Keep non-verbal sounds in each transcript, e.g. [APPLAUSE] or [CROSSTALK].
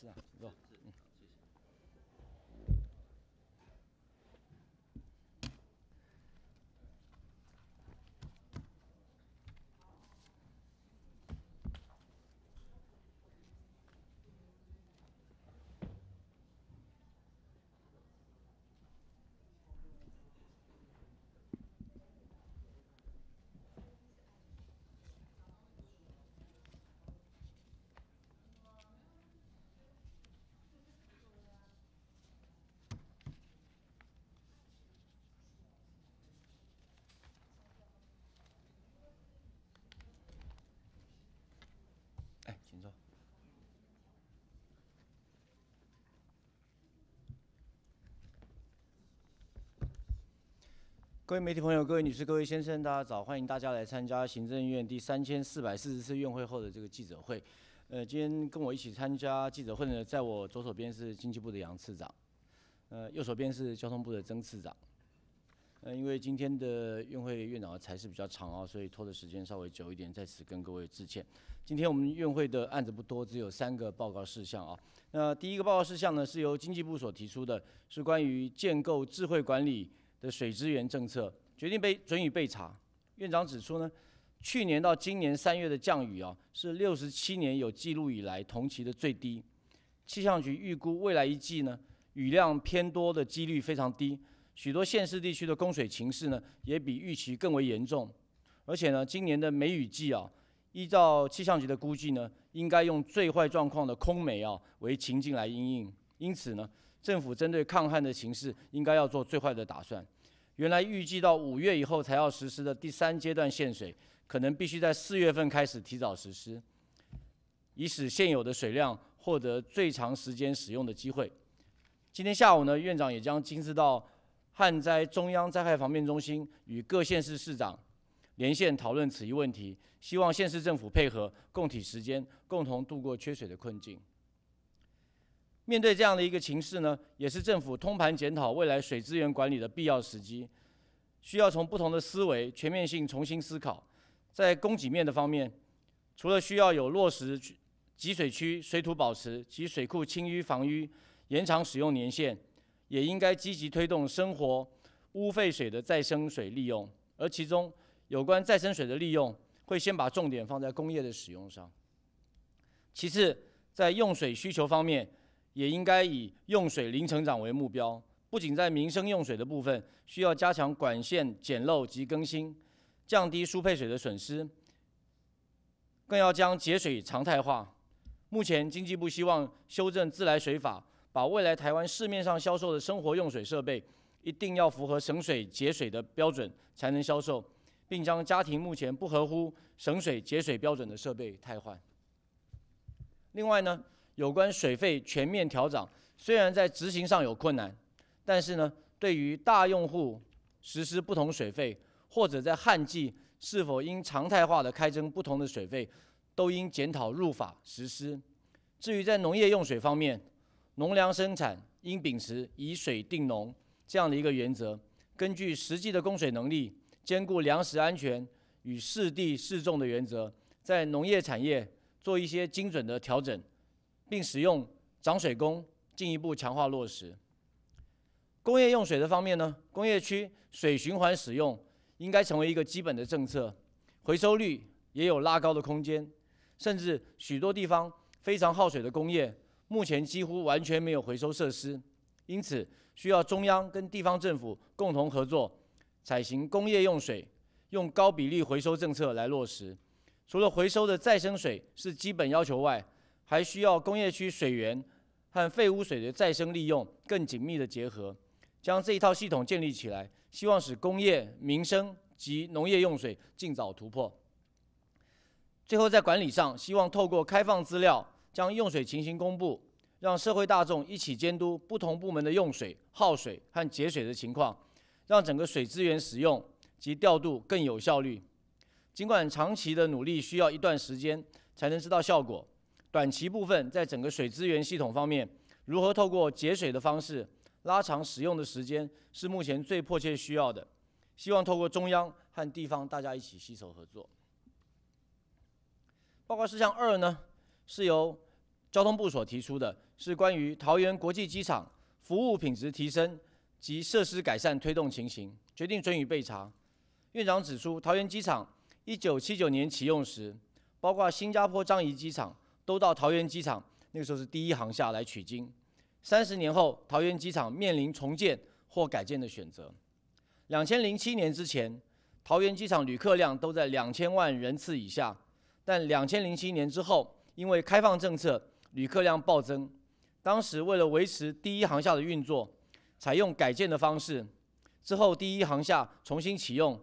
是啊，坐，嗯。请坐。各位媒体朋友，各位女士，各位先生，大家早！欢迎大家来参加行政院第三千四百四十次院会后的这个记者会。呃，今天跟我一起参加记者会的，在我左手边是经济部的杨次长，呃，右手边是交通部的曾次长。呃，因为今天的院会院长的才是比较长啊，所以拖的时间稍微久一点，在此跟各位致歉。今天我们院会的案子不多，只有三个报告事项啊。那第一个报告事项呢，是由经济部所提出的，是关于建构智慧管理的水资源政策，决定被准予备查。院长指出呢，去年到今年三月的降雨啊，是六十七年有记录以来同期的最低。气象局预估未来一季呢，雨量偏多的几率非常低。许多县市地区的供水情势呢，也比预期更为严重，而且呢，今年的梅雨季啊，依照气象局的估计呢，应该用最坏状况的空梅啊为情境来应应，因此呢，政府针对抗旱的情势，应该要做最坏的打算。原来预计到五月以后才要实施的第三阶段限水，可能必须在四月份开始提早实施，以使现有的水量获得最长时间使用的机会。今天下午呢，院长也将亲自到。旱灾，中央灾害防变中心与各县市市长连线讨论此一问题，希望县市政府配合，共体时间，共同度过缺水的困境。面对这样的一个情势呢，也是政府通盘检讨未来水资源管理的必要时机，需要从不同的思维全面性重新思考。在供给面的方面，除了需要有落实集水区水土保持及水库清淤防淤，延长使用年限。也应该积极推动生活污废水的再生水利用，而其中有关再生水的利用，会先把重点放在工业的使用上。其次，在用水需求方面，也应该以用水零成长为目标。不仅在民生用水的部分，需要加强管线简陋及更新，降低输配水的损失，更要将节水常态化。目前，经济部希望修正自来水法。把未来台湾市面上销售的生活用水设备，一定要符合省水节水的标准才能销售，并将家庭目前不合乎省水节水标准的设备汰换。另外呢，有关水费全面调涨，虽然在执行上有困难，但是呢，对于大用户实施不同水费，或者在旱季是否应常态化的开征不同的水费，都应检讨入法实施。至于在农业用水方面，农粮生产应秉持“以水定农”这样的一个原则，根据实际的供水能力，兼顾粮食安全与适地适种的原则，在农业产业做一些精准的调整，并使用涨水工进一步强化落实。工业用水的方面呢，工业区水循环使用应该成为一个基本的政策，回收率也有拉高的空间，甚至许多地方非常耗水的工业。目前几乎完全没有回收设施，因此需要中央跟地方政府共同合作，采行工业用水用高比例回收政策来落实。除了回收的再生水是基本要求外，还需要工业区水源和废污水的再生利用更紧密的结合，将这一套系统建立起来，希望使工业、民生及农业用水尽早突破。最后，在管理上，希望透过开放资料。将用水情形公布，让社会大众一起监督不同部门的用水、耗水和节水的情况，让整个水资源使用及调度更有效率。尽管长期的努力需要一段时间才能知道效果，短期部分在整个水资源系统方面，如何透过节水的方式拉长使用的时间，是目前最迫切需要的。希望透过中央和地方大家一起携手合作。报告事项二呢，是由。交通部所提出的是关于桃园国际机场服务品质提升及设施改善推动情形，决定准予备查。院长指出，桃园机场一九七九年启用时，包括新加坡樟宜机场都到桃园机场，那个时候是第一航下来取经。三十年后，桃园机场面临重建或改建的选择。两千零七年之前，桃园机场旅客量都在两千万人次以下，但两千零七年之后，因为开放政策。旅客量暴增，当时为了维持第一航厦的运作，采用改建的方式。之后第一航厦重新启用，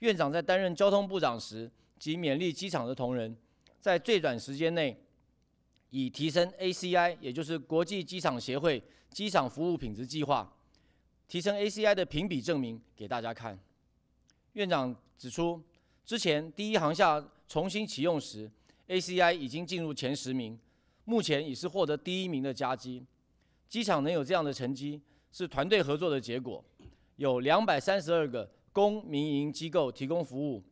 院长在担任交通部长时，即勉励机场的同仁，在最短时间内，以提升 ACI，也就是国际机场协会机场服务品质计划，提升 ACI 的评比证明给大家看。院长指出，之前第一航厦重新启用时，ACI 已经进入前十名。目前已是获得第一名的佳绩，机场能有这样的成绩，是团队合作的结果。有两百三十二个公民营机构提供服务，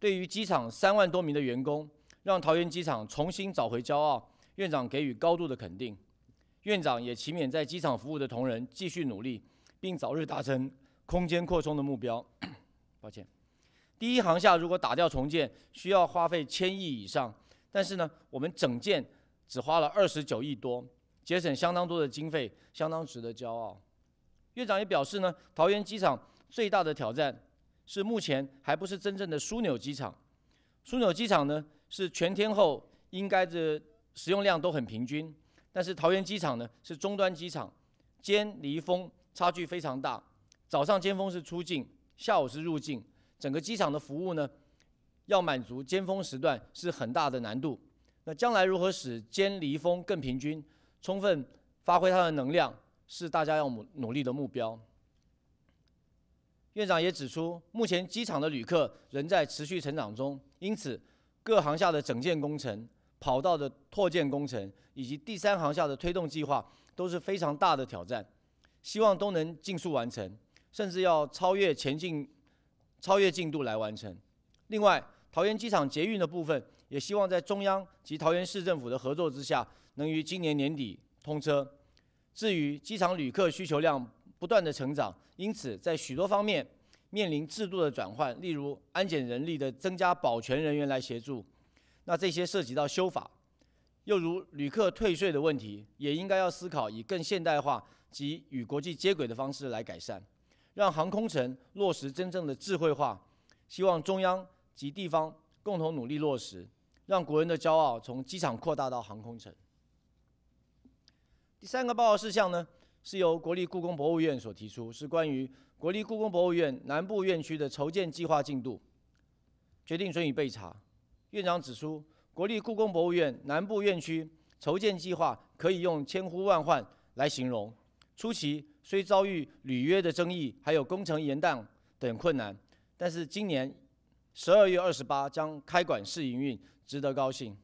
对于机场三万多名的员工，让桃园机场重新找回骄傲，院长给予高度的肯定。院长也勤勉在机场服务的同仁继续努力，并早日达成空间扩充的目标。[COUGHS] 抱歉，第一航厦如果打掉重建，需要花费千亿以上，但是呢，我们整建。只花了二十九亿多，节省相当多的经费，相当值得骄傲。院长也表示呢，桃园机场最大的挑战是目前还不是真正的枢纽机场。枢纽机场呢是全天候，应该是使用量都很平均，但是桃园机场呢是终端机场，尖、离、峰差距非常大。早上尖峰是出境，下午是入境，整个机场的服务呢要满足尖峰时段是很大的难度。那将来如何使歼离峰更平均，充分发挥它的能量，是大家要努努力的目标。院长也指出，目前机场的旅客仍在持续成长中，因此各航下的整建工程、跑道的拓建工程以及第三航下的推动计划都是非常大的挑战，希望都能尽速完成，甚至要超越前进、超越进度来完成。另外，桃园机场捷运的部分。也希望在中央及桃园市政府的合作之下，能于今年年底通车。至于机场旅客需求量不断的成长，因此在许多方面面临制度的转换，例如安检人力的增加、保全人员来协助，那这些涉及到修法；又如旅客退税的问题，也应该要思考以更现代化及与国际接轨的方式来改善，让航空城落实真正的智慧化。希望中央及地方。共同努力落实，让国人的骄傲从机场扩大到航空城。第三个报告事项呢，是由国立故宫博物院所提出，是关于国立故宫博物院南部院区的筹建计划进度，决定准予备查。院长指出，国立故宫博物院南部院区筹建计划可以用千呼万唤来形容，初期虽遭遇履约的争议，还有工程延宕等困难，但是今年。十二月二十八将开馆试营运，值得高兴。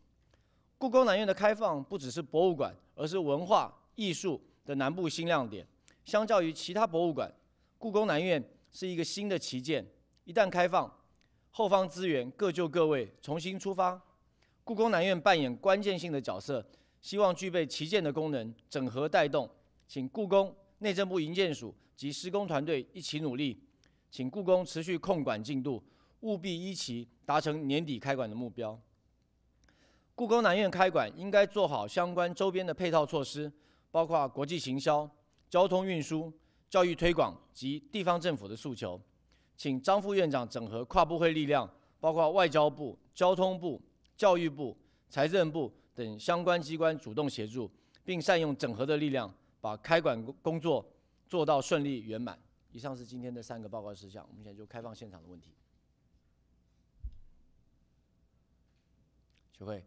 故宫南院的开放不只是博物馆，而是文化艺术的南部新亮点。相较于其他博物馆，故宫南院是一个新的旗舰。一旦开放，后方资源各就各位，重新出发。故宫南院扮演关键性的角色，希望具备旗舰的功能，整合带动。请故宫内政部营建署及施工团队一起努力，请故宫持续控管进度。务必一期达成年底开馆的目标。故宫南院开馆应该做好相关周边的配套措施，包括国际行销、交通运输、教育推广及地方政府的诉求。请张副院长整合跨部会力量，包括外交部、交通部、教育部、财政部等相关机关主动协助，并善用整合的力量，把开馆工作做到顺利圆满。以上是今天的三个报告事项。我们现在就开放现场的问题。各位，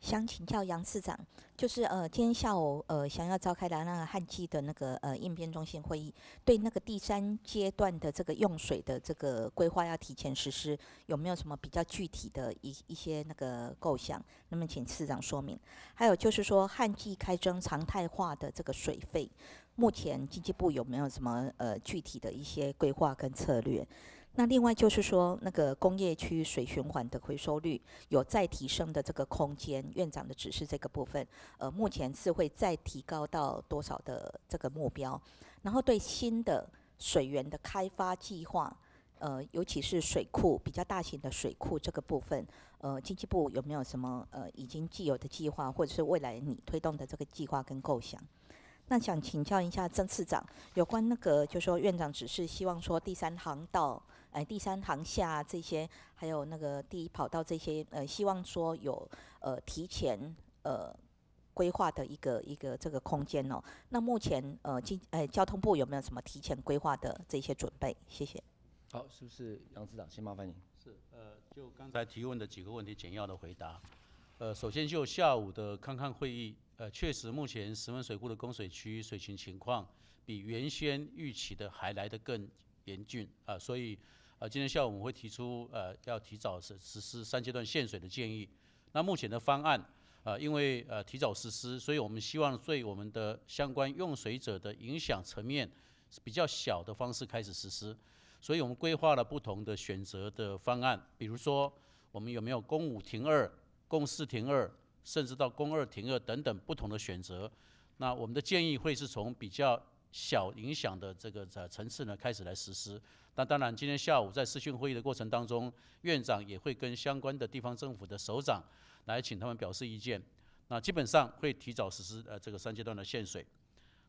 想请教杨市长，就是呃，今天下午呃，想要召开的那个旱季的那个呃应变中心会议，对那个第三阶段的这个用水的这个规划要提前实施，有没有什么比较具体的一一些那个构想？那么请市长说明。还有就是说，旱季开征常态化的这个水费，目前经济部有没有什么呃具体的一些规划跟策略？那另外就是说，那个工业区水循环的回收率有再提升的这个空间。院长的指示这个部分，呃，目前是会再提高到多少的这个目标？然后对新的水源的开发计划，呃，尤其是水库比较大型的水库这个部分，呃，经济部有没有什么呃已经既有的计划，或者是未来你推动的这个计划跟构想？那想请教一下曾次长，有关那个就说院长只是希望说第三航道。哎，第三航下这些，还有那个第一跑道这些，呃，希望说有呃提前呃规划的一个一个这个空间哦。那目前呃，经呃交通部有没有什么提前规划的这些准备？谢谢。好，是不是杨市长先麻烦您？是，呃，就刚才提问的几个问题简要的回答。呃，首先就下午的康康会议，呃，确实目前石门水库的供水区水情情况比原先预期的还来得更严峻啊，所以。啊，今天下午我们会提出，呃，要提早实实施三阶段限水的建议。那目前的方案，呃，因为呃提早实施，所以我们希望对我们的相关用水者的影响层面是比较小的方式开始实施。所以我们规划了不同的选择的方案，比如说我们有没有公五停二、公四停二，甚至到公二停二等等不同的选择。那我们的建议会是从比较。小影响的这个呃层次呢，开始来实施。那当然，今天下午在视讯会议的过程当中，院长也会跟相关的地方政府的首长来请他们表示意见。那基本上会提早实施呃这个三阶段的限水。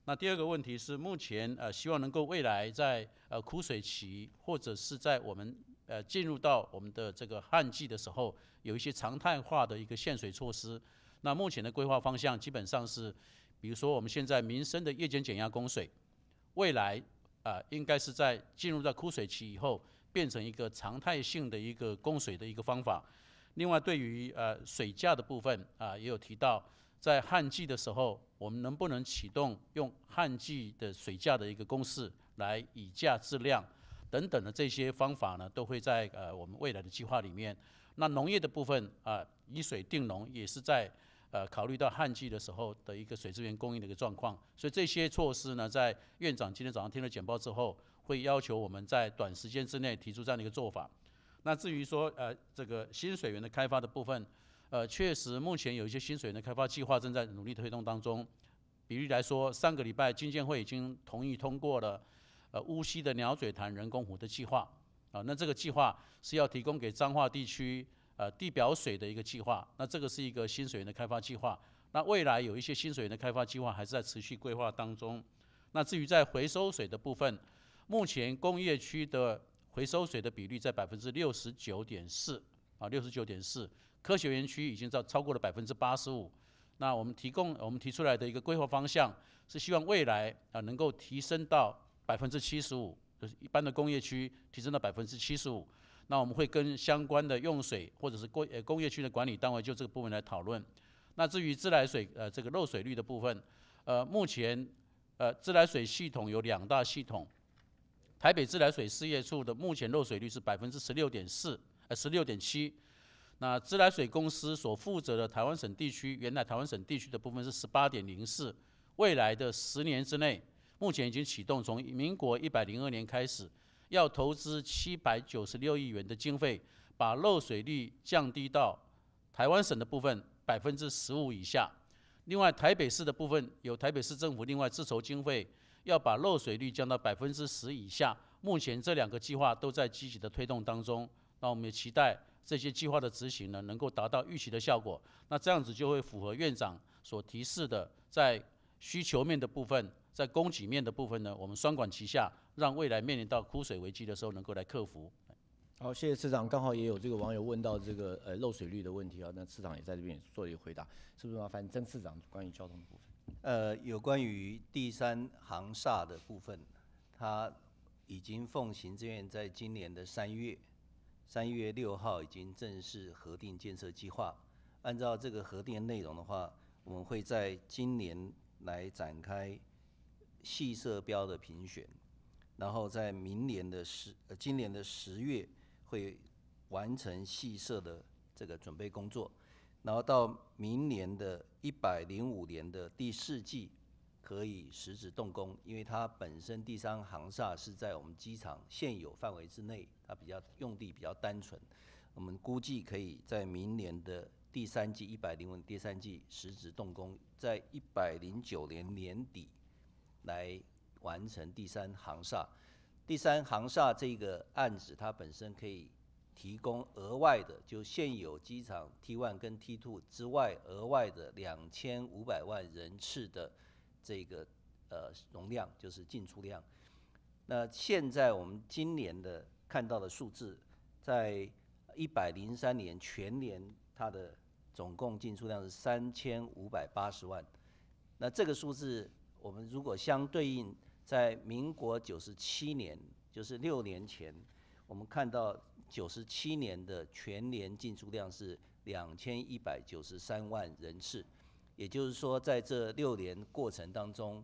那第二个问题是，目前呃希望能够未来在呃枯水期或者是在我们呃进入到我们的这个旱季的时候，有一些常态化的一个限水措施。那目前的规划方向基本上是。比如说，我们现在民生的夜间减压供水，未来啊，应该是在进入到枯水期以后，变成一个常态性的一个供水的一个方法。另外，对于呃水价的部分啊，也有提到，在旱季的时候，我们能不能启动用旱季的水价的一个公式来以价制量等等的这些方法呢？都会在呃我们未来的计划里面。那农业的部分啊，以水定农也是在。呃，考虑到旱季的时候的一个水资源供应的一个状况，所以这些措施呢，在院长今天早上听了简报之后，会要求我们在短时间之内提出这样的一个做法。那至于说呃这个新水源的开发的部分，呃，确实目前有一些新水源的开发计划正在努力推动当中。比例来说，上个礼拜金监会已经同意通过了呃乌溪的鸟嘴潭人工湖的计划啊，那这个计划是要提供给彰化地区。呃，地表水的一个计划，那这个是一个新水源的开发计划。那未来有一些新水源的开发计划还是在持续规划当中。那至于在回收水的部分，目前工业区的回收水的比率在百分之六十九点四啊，六十九点四。科学园区已经超超过了百分之八十五。那我们提供我们提出来的一个规划方向，是希望未来啊能够提升到百分之七十五，就是一般的工业区提升到百分之七十五。那我们会跟相关的用水或者是工呃工业区的管理单位就这个部分来讨论。那至于自来水呃这个漏水率的部分，呃目前呃自来水系统有两大系统，台北自来水事业处的目前漏水率是百分之十六点四呃十六点七。那自来水公司所负责的台湾省地区，原来台湾省地区的部分是十八点零四，未来的十年之内，目前已经启动从民国一百零二年开始。要投资七百九十六亿元的经费，把漏水率降低到台湾省的部分百分之十五以下。另外，台北市的部分由台北市政府另外自筹经费，要把漏水率降到百分之十以下。目前这两个计划都在积极的推动当中，那我们也期待这些计划的执行呢，能够达到预期的效果。那这样子就会符合院长所提示的，在需求面的部分。在供给面的部分呢，我们双管齐下，让未来面临到枯水危机的时候能够来克服。好，谢谢市长。刚好也有这个网友问到这个呃漏水率的问题啊，那市长也在这边也做一个回答，是不是啊？反正曾市长关于交通的部分，呃，有关于第三航厦的部分，他已经奉行志愿，在今年的三月三月六号已经正式核定建设计划。按照这个核定内容的话，我们会在今年来展开。系色标的评选，然后在明年的十呃今年的十月会完成系色的这个准备工作，然后到明年的一百零五年的第四季可以实质动工，因为它本身第三航厦是在我们机场现有范围之内，它比较用地比较单纯，我们估计可以在明年的第三季一百零五第三季实质动工，在一百零九年年底。来完成第三行厦。第三行厦这个案子，它本身可以提供额外的，就现有机场 t one 跟 t two 之外，额外的两千五百万人次的这个呃容量，就是进出量。那现在我们今年的看到的数字，在一百零三年全年，它的总共进出量是三千五百八十万。那这个数字。我们如果相对应在民国九十七年，就是六年前，我们看到九十七年的全年进出量是两千一百九十三万人次，也就是说在这六年过程当中，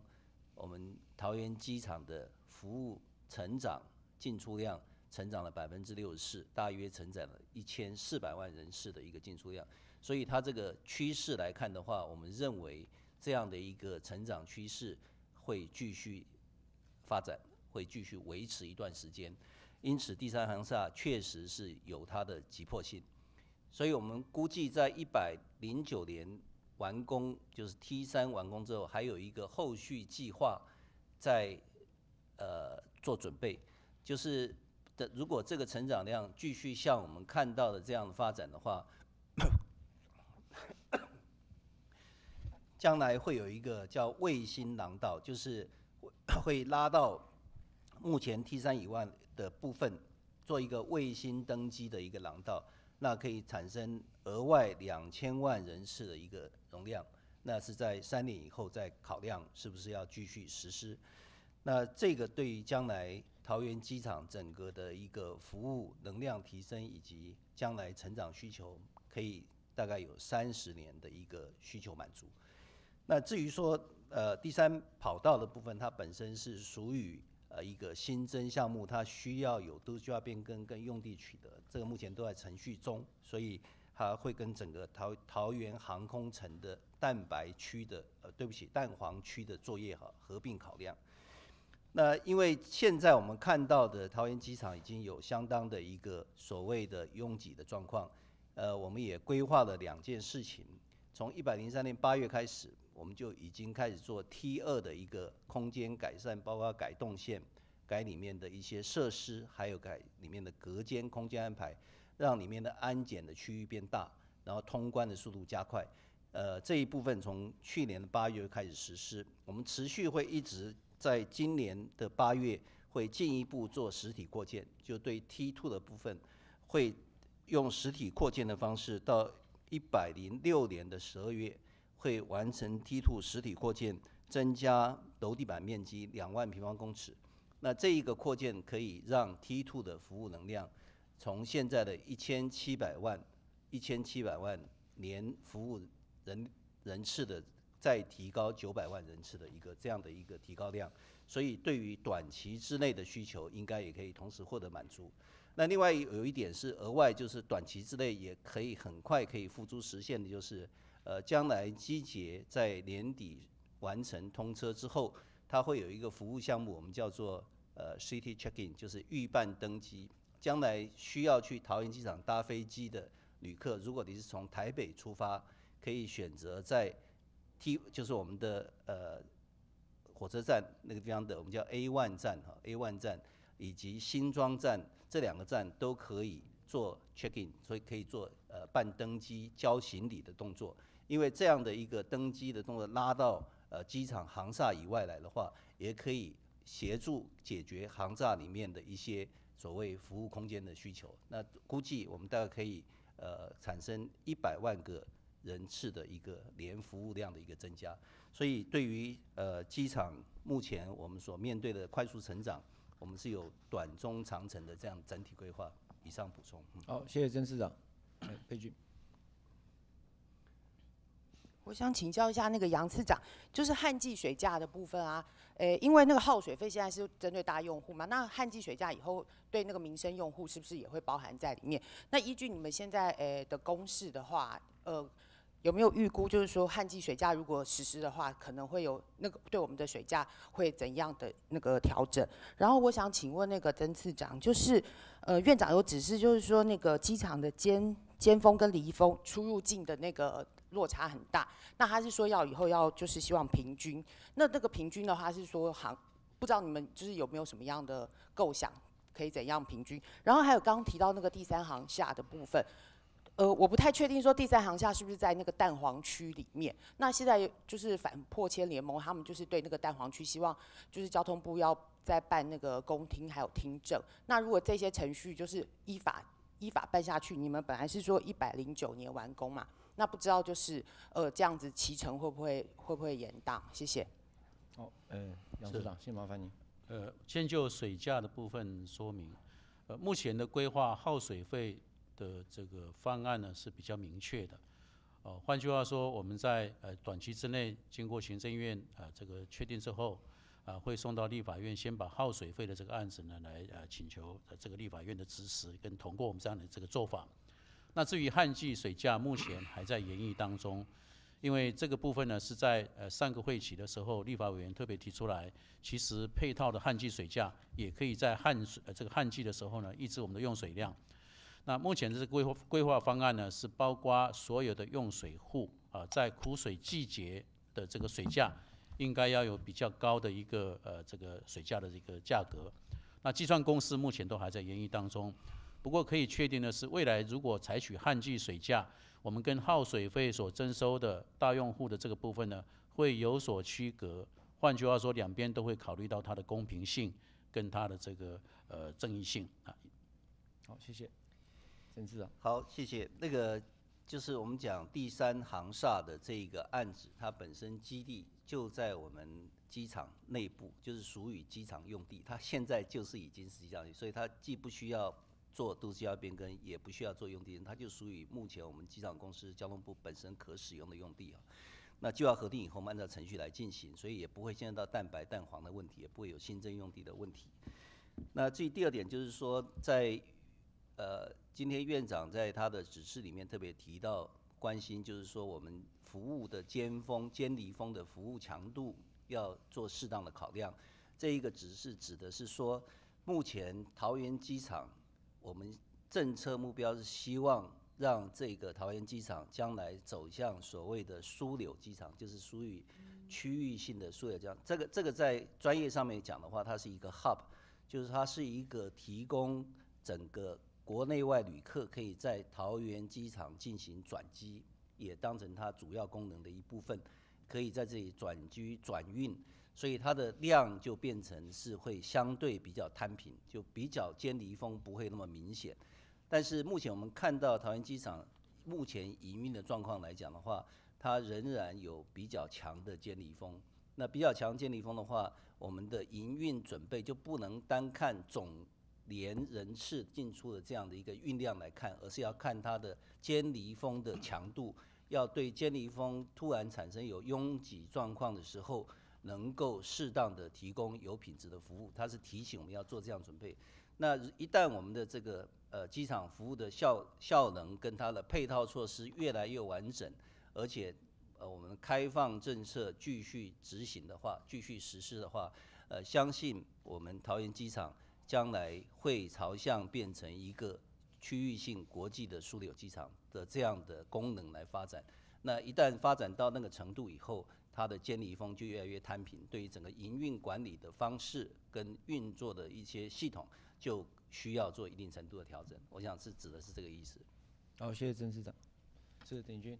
我们桃园机场的服务成长进出量成长了百分之六十四，大约成长了一千四百万人次的一个进出量，所以它这个趋势来看的话，我们认为。这样的一个成长趋势会继续发展，会继续维持一段时间，因此第三行下确实是有它的急迫性，所以我们估计在一百零九年完工，就是 T 三完工之后，还有一个后续计划在呃做准备，就是如果这个成长量继续像我们看到的这样的发展的话。将来会有一个叫卫星廊道，就是 [COUGHS] 会拉到目前 T 三以外的部分，做一个卫星登机的一个廊道，那可以产生额外两千万人次的一个容量。那是在三年以后再考量是不是要继续实施。那这个对于将来桃园机场整个的一个服务能量提升，以及将来成长需求，可以大概有三十年的一个需求满足。那至于说，呃，第三跑道的部分，它本身是属于呃一个新增项目，它需要有都需要变更跟用地取得，这个目前都在程序中，所以它会跟整个桃桃园航空城的蛋白区的呃对不起蛋黄区的作业哈合并考量。那因为现在我们看到的桃园机场已经有相当的一个所谓的拥挤的状况，呃，我们也规划了两件事情。从一百零三年八月开始，我们就已经开始做 T 二的一个空间改善，包括改动线、改里面的一些设施，还有改里面的隔间空间安排，让里面的安检的区域变大，然后通关的速度加快。呃，这一部分从去年的八月开始实施，我们持续会一直在今年的八月会进一步做实体扩建，就对 T two 的部分会用实体扩建的方式到。一百零六年的十二月会完成 t two 实体扩建，增加楼地板面积两万平方公尺。那这一个扩建可以让 t two 的服务能量从现在的一千七百万、一千七百万年服务人人次的再提高九百万人次的一个这样的一个提高量。所以对于短期之内的需求，应该也可以同时获得满足。那另外有有一点是额外，就是短期之内也可以很快可以付诸实现的，就是呃，将来机捷在年底完成通车之后，它会有一个服务项目，我们叫做呃，City Check-in，就是预办登机。将来需要去桃园机场搭飞机的旅客，如果你是从台北出发，可以选择在 T，就是我们的呃火车站那个地方的，我们叫 a one 站哈 a one 站以及新庄站。这两个站都可以做 check-in，所以可以做呃办登机、交行李的动作。因为这样的一个登机的动作拉到呃机场航厦以外来的话，也可以协助解决航厦里面的一些所谓服务空间的需求。那估计我们大概可以呃产生一百万个人次的一个年服务量的一个增加。所以对于呃机场目前我们所面对的快速成长。我们是有短、中、长程的这样整体规划。以上补充。好，谢谢曾市长。佩君，我想请教一下那个杨市长，就是旱季水价的部分啊。呃，因为那个耗水费现在是针对大用户嘛，那旱季水价以后对那个民生用户是不是也会包含在里面？那依据你们现在诶的公式的话，呃。有没有预估，就是说旱季水价如果实施的话，可能会有那个对我们的水价会怎样的那个调整？然后我想请问那个曾次长，就是呃院长有指示，就是说那个机场的尖尖峰跟离峰出入境的那个落差很大，那他是说要以后要就是希望平均，那那个平均的话是说行，不知道你们就是有没有什么样的构想可以怎样平均？然后还有刚提到那个第三行下的部分。呃，我不太确定说第三航厦是不是在那个蛋黄区里面。那现在就是反破千联盟，他们就是对那个蛋黄区，希望就是交通部要再办那个公听还有听证。那如果这些程序就是依法依法办下去，你们本来是说一百零九年完工嘛，那不知道就是呃这样子骑程会不会会不会延宕？谢谢。好，呃，杨市长，先麻烦您。呃，先就水价的部分说明。呃，目前的规划耗水费。的这个方案呢是比较明确的，哦，换句话说，我们在呃短期之内，经过行政院啊这个确定之后，啊会送到立法院，先把耗水费的这个案子呢来呃请求这个立法院的支持跟通过我们这样的这个做法。那至于旱季水价，目前还在研议当中，因为这个部分呢是在呃上个会期的时候，立法委员特别提出来，其实配套的旱季水价也可以在旱水这个旱季的时候呢抑制我们的用水量。那目前这个规规划方案呢，是包括所有的用水户啊，在枯水季节的这个水价，应该要有比较高的一个呃这个水价的这个价格。那计算公式目前都还在研议当中，不过可以确定的是，未来如果采取旱季水价，我们跟耗水费所征收的大用户的这个部分呢，会有所区隔。换句话说，两边都会考虑到它的公平性跟它的这个呃正义性啊。好，谢谢。好，谢谢。那个就是我们讲第三航厦的这一个案子，它本身基地就在我们机场内部，就是属于机场用地。它现在就是已经实际上，所以它既不需要做都市要变更，也不需要做用地，它就属于目前我们机场公司交通部本身可使用的用地啊。那就要核定以后，按照程序来进行，所以也不会牵涉到蛋白蛋黄的问题，也不会有新增用地的问题。那至于第二点，就是说在。呃，今天院长在他的指示里面特别提到关心，就是说我们服务的尖峰、尖离峰的服务强度要做适当的考量。这一个指示指的是说，目前桃园机场，我们政策目标是希望让这个桃园机场将来走向所谓的枢纽机场，就是属于区域性的枢纽机场。这个这个在专业上面讲的话，它是一个 hub，就是它是一个提供整个国内外旅客可以在桃园机场进行转机，也当成它主要功能的一部分，可以在这里转机转运，所以它的量就变成是会相对比较摊平，就比较尖利峰不会那么明显。但是目前我们看到桃园机场目前营运的状况来讲的话，它仍然有比较强的尖利峰。那比较强尖利峰的话，我们的营运准备就不能单看总。连人次进出的这样的一个运量来看，而是要看它的尖离峰的强度。要对尖离峰突然产生有拥挤状况的时候，能够适当的提供有品质的服务，它是提醒我们要做这样准备。那一旦我们的这个呃机场服务的效效能跟它的配套措施越来越完整，而且呃我们开放政策继续执行的话，继续实施的话，呃相信我们桃园机场。将来会朝向变成一个区域性国际的枢纽机场的这样的功能来发展。那一旦发展到那个程度以后，它的监理方就越来越摊平，对于整个营运管理的方式跟运作的一些系统，就需要做一定程度的调整。我想是指的是这个意思。好，谢谢曾市长。是丁军。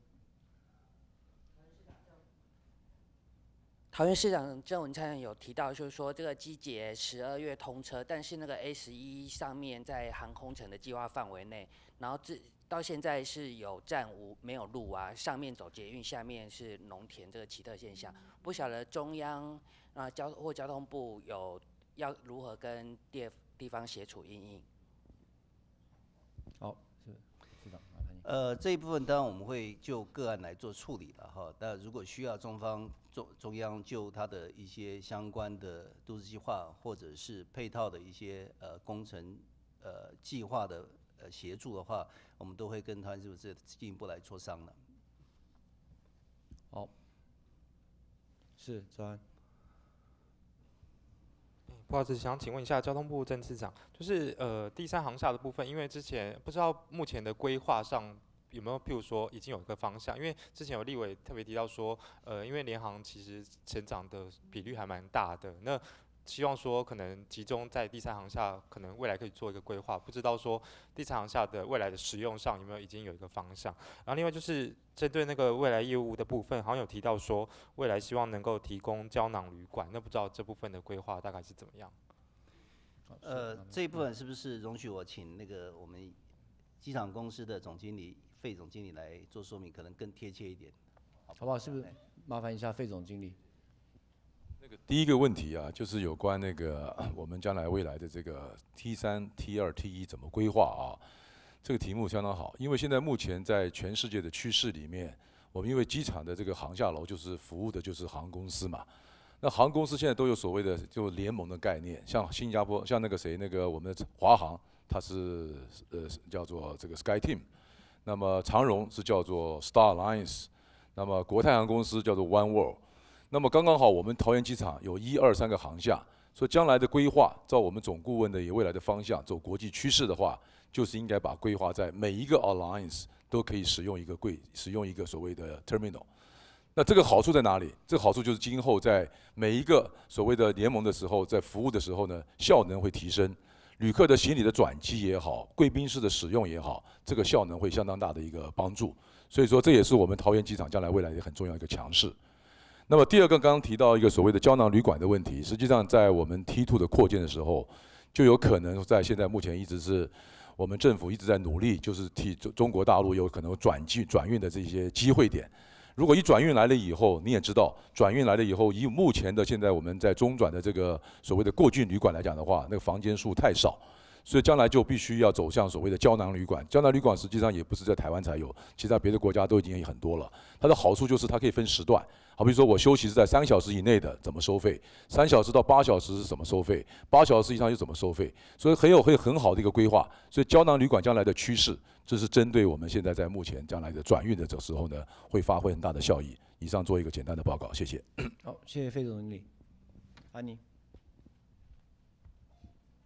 桃园市长郑文灿有提到，就是说这个机捷十二月通车，但是那个 A 十一上面在航空城的计划范围内，然后这到现在是有站无没有路啊，上面走捷运，下面是农田，这个奇特现象，不晓得中央啊交或交通部有要如何跟地地方协处应应。好，是是的，呃，这一部分当然我们会就个案来做处理的哈，那如果需要中方。中中央就他的一些相关的都市计划，或者是配套的一些呃工程呃计划的呃协助的话，我们都会跟他就是进一步来磋商的。好，是安。不好意思，想请问一下交通部郑市长，就是呃第三航厦的部分，因为之前不知道目前的规划上。有没有譬如说已经有一个方向？因为之前有立委特别提到说，呃，因为联航其实成长的比率还蛮大的。那希望说可能集中在第三航下，可能未来可以做一个规划。不知道说第三航下的未来的使用上有没有已经有一个方向？然后另外就是针对那个未来业务的部分，好像有提到说未来希望能够提供胶囊旅馆，那不知道这部分的规划大概是怎么样？呃，这一部分是不是容许我请那个我们机场公司的总经理？费总经理来做说明，可能更贴切一点，好不好？是不是麻烦一下费总经理？那个第一个问题啊，就是有关那个我们将来未来的这个 T 三、T 二、T 一怎么规划啊？这个题目相当好，因为现在目前在全世界的趋势里面，我们因为机场的这个航下楼就是服务的就是航空公司嘛。那航空公司现在都有所谓的就联盟的概念，像新加坡，像那个谁，那个我们的华航，它是呃叫做这个 Sky Team。那么长荣是叫做 Star Lines，那么国泰航公司叫做 One World，那么刚刚好我们桃园机场有一二三个航向，所以将来的规划，照我们总顾问的也未来的方向，走国际趋势的话，就是应该把规划在每一个 a l l i a n c e 都可以使用一个柜，使用一个所谓的 Terminal。那这个好处在哪里？这个好处就是今后在每一个所谓的联盟的时候，在服务的时候呢，效能会提升。旅客的行李的转机也好，贵宾室的使用也好，这个效能会相当大的一个帮助。所以说，这也是我们桃园机场将来未来也很重要一个强势。那么第二个，刚刚提到一个所谓的胶囊旅馆的问题，实际上在我们 t two 的扩建的时候，就有可能在现在目前一直是我们政府一直在努力，就是替中国大陆有可能转机转运的这些机会点。如果一转运来了以后，你也知道，转运来了以后，以目前的现在我们在中转的这个所谓的过境旅馆来讲的话，那个房间数太少。所以将来就必须要走向所谓的胶囊旅馆。胶囊旅馆实际上也不是在台湾才有，其他别的国家都已经有很多了。它的好处就是它可以分时段，好比说我休息是在三小时以内的怎么收费，三小时到八小时是怎么收费，八小时以上又怎么收费。所以很有很很好的一个规划。所以胶囊旅馆将来的趋势，这是针对我们现在在目前将来的转运的这时候呢，会发挥很大的效益。以上做一个简单的报告，谢谢。好，谢谢费总经理，安宁。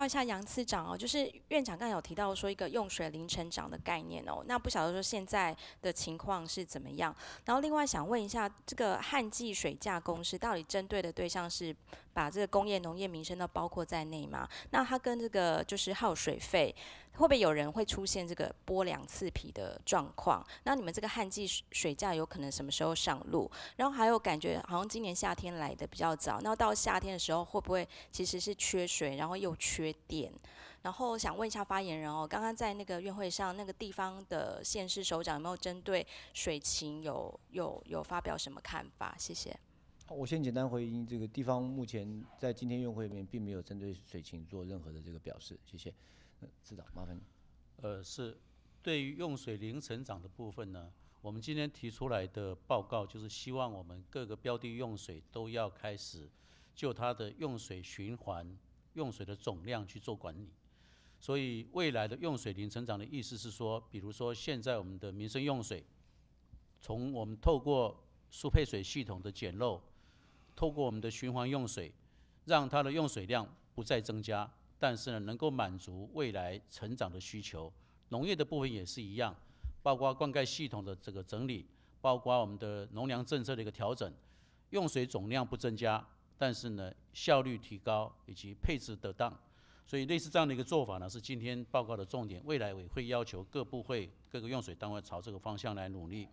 问一下杨次长哦，就是院长刚才有提到说一个用水零成长的概念哦，那不晓得说现在的情况是怎么样？然后另外想问一下，这个旱季水价公示到底针对的对象是把这个工业、农业、民生都包括在内吗？那它跟这个就是耗水费？会不会有人会出现这个剥两次皮的状况？那你们这个旱季水价有可能什么时候上路？然后还有感觉好像今年夏天来的比较早，那到夏天的时候会不会其实是缺水，然后又缺电？然后想问一下发言人哦，刚刚在那个院会上，那个地方的县市首长有没有针对水情有有有发表什么看法？谢谢。我先简单回应，这个地方目前在今天院会里面并没有针对水情做任何的这个表示，谢谢。知道，麻烦你。呃，是对于用水零成长的部分呢，我们今天提出来的报告就是希望我们各个标的用水都要开始就它的用水循环、用水的总量去做管理。所以未来的用水零成长的意思是说，比如说现在我们的民生用水，从我们透过输配水系统的简陋，透过我们的循环用水，让它的用水量不再增加。但是呢，能够满足未来成长的需求。农业的部分也是一样，包括灌溉系统的这个整理，包括我们的农粮政策的一个调整，用水总量不增加，但是呢，效率提高以及配置得当。所以类似这样的一个做法呢，是今天报告的重点。未来我会要求各部会、各个用水单位朝这个方向来努力。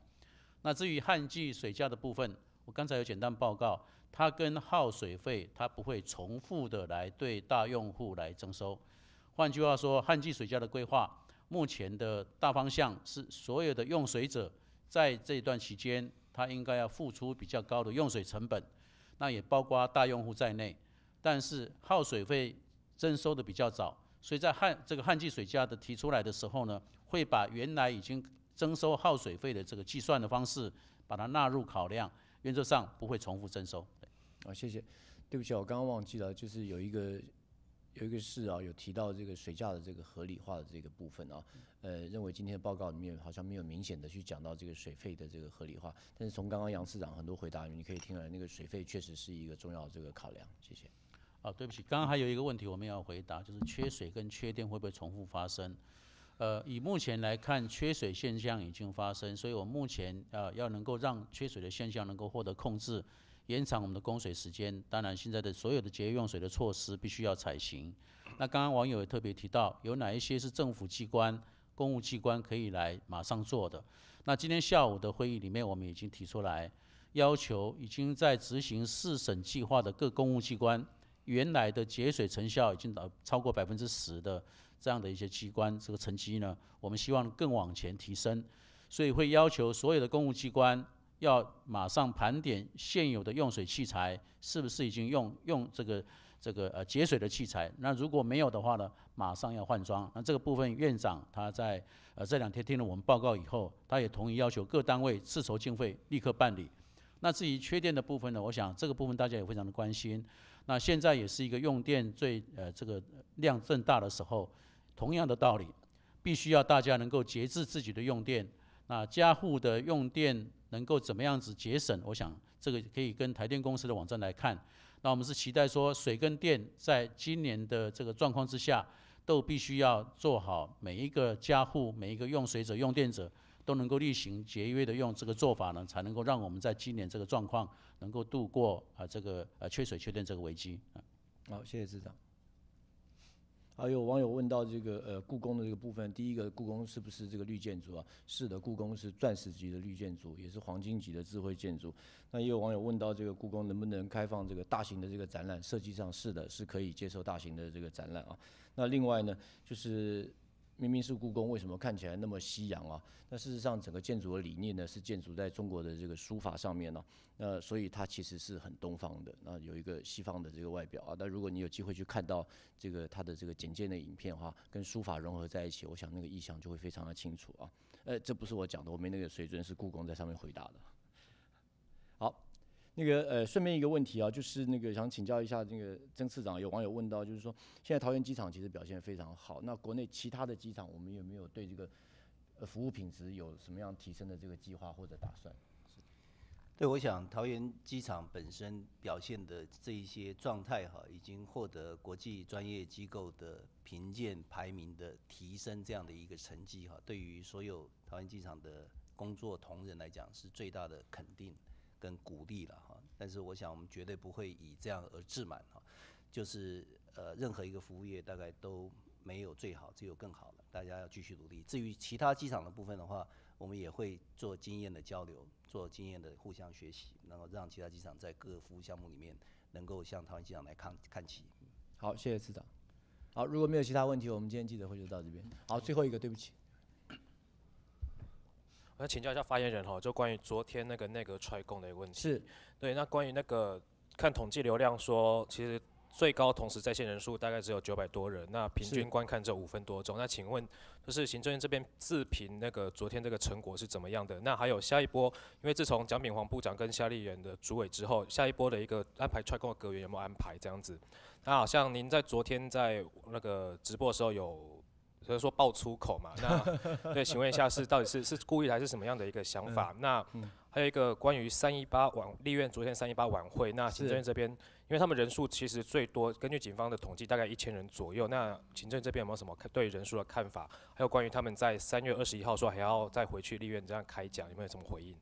那至于旱季水价的部分，我刚才有简单报告。它跟耗水费，它不会重复的来对大用户来征收。换句话说，旱季水价的规划，目前的大方向是所有的用水者在这段期间，他应该要付出比较高的用水成本，那也包括大用户在内。但是耗水费征收的比较早，所以在旱这个旱季水价的提出来的时候呢，会把原来已经征收耗水费的这个计算的方式，把它纳入考量，原则上不会重复征收。好，谢谢。对不起，我刚刚忘记了，就是有一个有一个事啊，有提到这个水价的这个合理化的这个部分啊。呃，认为今天的报告里面好像没有明显的去讲到这个水费的这个合理化。但是从刚刚杨市长很多回答，里面，你可以听来，那个水费确实是一个重要这个考量。谢谢。啊，对不起，刚刚还有一个问题我们要回答，就是缺水跟缺电会不会重复发生？呃，以目前来看，缺水现象已经发生，所以我目前啊要能够让缺水的现象能够获得控制。延长我们的供水时间，当然现在的所有的节约用水的措施必须要采行。那刚刚网友也特别提到，有哪一些是政府机关、公务机关可以来马上做的？那今天下午的会议里面，我们已经提出来，要求已经在执行四省计划的各公务机关，原来的节水成效已经达超过百分之十的这样的一些机关，这个成绩呢，我们希望更往前提升，所以会要求所有的公务机关。要马上盘点现有的用水器材，是不是已经用用这个这个呃节水的器材？那如果没有的话呢，马上要换装。那这个部分，院长他在呃这两天听了我们报告以后，他也同意要求各单位自筹经费立刻办理。那至于缺电的部分呢，我想这个部分大家也非常的关心。那现在也是一个用电最呃这个量正大的时候，同样的道理，必须要大家能够节制自己的用电。那家户的用电。能够怎么样子节省？我想这个可以跟台电公司的网站来看。那我们是期待说，水跟电在今年的这个状况之下，都必须要做好每一个家户、每一个用水者、用电者都能够厉行节约的用这个做法呢，才能够让我们在今年这个状况能够度过啊这个呃缺水、缺电这个危机。好，谢谢市长。还有网友问到这个呃故宫的这个部分，第一个故宫是不是这个绿建筑啊？是的，故宫是钻石级的绿建筑，也是黄金级的智慧建筑。那也有网友问到这个故宫能不能开放这个大型的这个展览？设计上是的，是可以接受大型的这个展览啊。那另外呢，就是。明明是故宫，为什么看起来那么西洋啊？那事实上，整个建筑的理念呢，是建筑在中国的这个书法上面了。那所以它其实是很东方的，那有一个西方的这个外表啊。那如果你有机会去看到这个它的这个简介的影片的话，跟书法融合在一起，我想那个意象就会非常的清楚啊。呃，这不是我讲的，我没那个水准，是故宫在上面回答的。那个呃，顺便一个问题啊，就是那个想请教一下那个曾次长，有网友问到，就是说现在桃园机场其实表现非常好，那国内其他的机场，我们有没有对这个呃服务品质有什么样提升的这个计划或者打算？对，我想桃园机场本身表现的这一些状态哈，已经获得国际专业机构的评鉴排名的提升这样的一个成绩哈，对于所有桃园机场的工作同仁来讲是最大的肯定跟鼓励了。但是我想，我们绝对不会以这样而自满哈。就是呃，任何一个服务业大概都没有最好，只有更好了。大家要继续努力。至于其他机场的部分的话，我们也会做经验的交流，做经验的互相学习，然后让其他机场在各个服务项目里面能够向台湾机场来看看齐。好，谢谢市长。好，如果没有其他问题，我们今天记者会就到这边。好，最后一个，对不起。我要请教一下发言人哈，就关于昨天那个那个踹供的一个问题。是。对，那关于那个看统计流量说，其实最高同时在线人数大概只有九百多人，那平均观看只有五分多钟。那请问，就是行政院这边自评那个昨天这个成果是怎么样的？那还有下一波，因为自从蒋炳煌部长跟夏立言的主委之后，下一波的一个安排踹供的格员有没有安排这样子？那好像您在昨天在那个直播的时候有。所以说爆粗口嘛？那 [LAUGHS] 对，请问一下，是到底是是故意还是什么样的一个想法？那还有一个关于三一八晚立院昨天三一八晚会，那行政院这边，因为他们人数其实最多，根据警方的统计，大概一千人左右。那行政这边有没有什么对人数的看法？还有关于他们在三月二十一号说还要再回去立院这样开讲，有没有什么回应？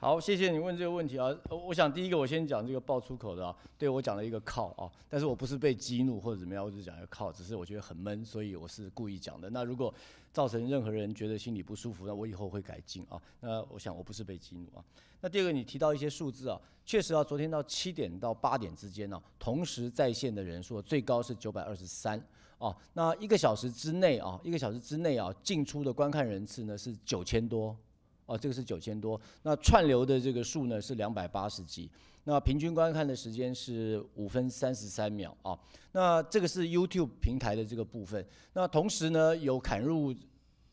好，谢谢你问这个问题啊。我想第一个我先讲这个爆出口的啊，对我讲了一个靠啊，但是我不是被激怒或者怎么样，我是讲一个靠，只是我觉得很闷，所以我是故意讲的。那如果造成任何人觉得心里不舒服，那我以后会改进啊。那我想我不是被激怒啊。那第二个你提到一些数字啊，确实啊，昨天到七点到八点之间呢，同时在线的人数最高是九百二十三啊。那一个小时之内啊，一个小时之内啊，进出的观看人次呢是九千多。哦，这个是九千多，那串流的这个数呢是两百八十集，那平均观看的时间是五分三十三秒啊。那这个是 YouTube 平台的这个部分。那同时呢，有砍入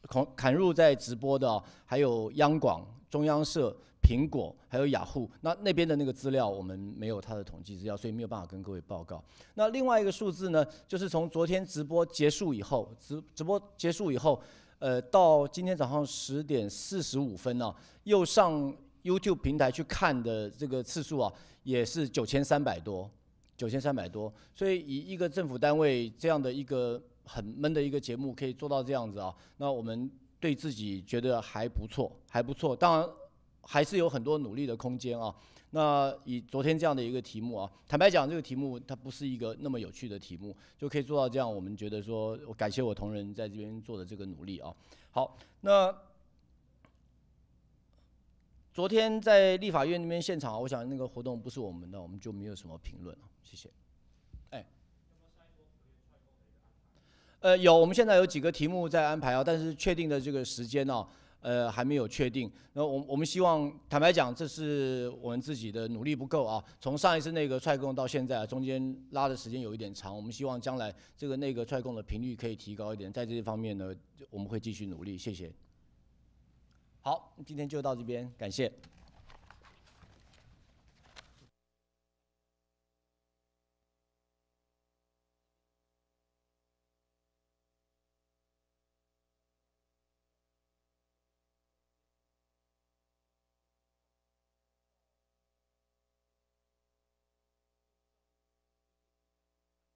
砍砍入在直播的还有央广、中央社、苹果，还有雅虎。那那边的那个资料我们没有它的统计资料，所以没有办法跟各位报告。那另外一个数字呢，就是从昨天直播结束以后，直直播结束以后。呃，到今天早上十点四十五分呢，又上 YouTube 平台去看的这个次数啊，也是九千三百多，九千三百多。所以以一个政府单位这样的一个很闷的一个节目，可以做到这样子啊，那我们对自己觉得还不错，还不错。当然。还是有很多努力的空间啊。那以昨天这样的一个题目啊，坦白讲，这个题目它不是一个那么有趣的题目，就可以做到这样。我们觉得说，感谢我同仁在这边做的这个努力啊。好，那昨天在立法院那边现场，我想那个活动不是我们的，我们就没有什么评论了。谢谢。哎。呃，有，我们现在有几个题目在安排啊，但是确定的这个时间呢？呃，还没有确定。那我我们希望，坦白讲，这是我们自己的努力不够啊。从上一次那个踹供到现在，中间拉的时间有一点长。我们希望将来这个那个踹供的频率可以提高一点，在这些方面呢，我们会继续努力。谢谢。好，今天就到这边，感谢。